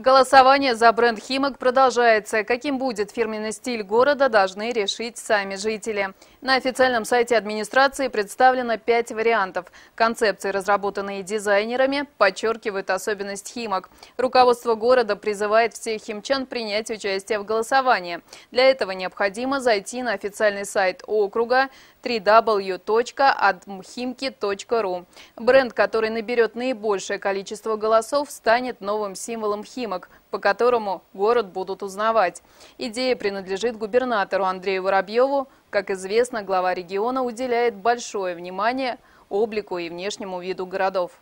Голосование за бренд «Химок» продолжается. Каким будет фирменный стиль города, должны решить сами жители. На официальном сайте администрации представлено пять вариантов. Концепции, разработанные дизайнерами, подчеркивают особенность «Химок». Руководство города призывает всех химчан принять участие в голосовании. Для этого необходимо зайти на официальный сайт округа www.admhimki.ru. Бренд, который наберет наибольшее количество голосов, станет новым символом «Химок» снимок, по которому город будут узнавать. Идея принадлежит губернатору Андрею Воробьеву. Как известно, глава региона уделяет большое внимание облику и внешнему виду городов.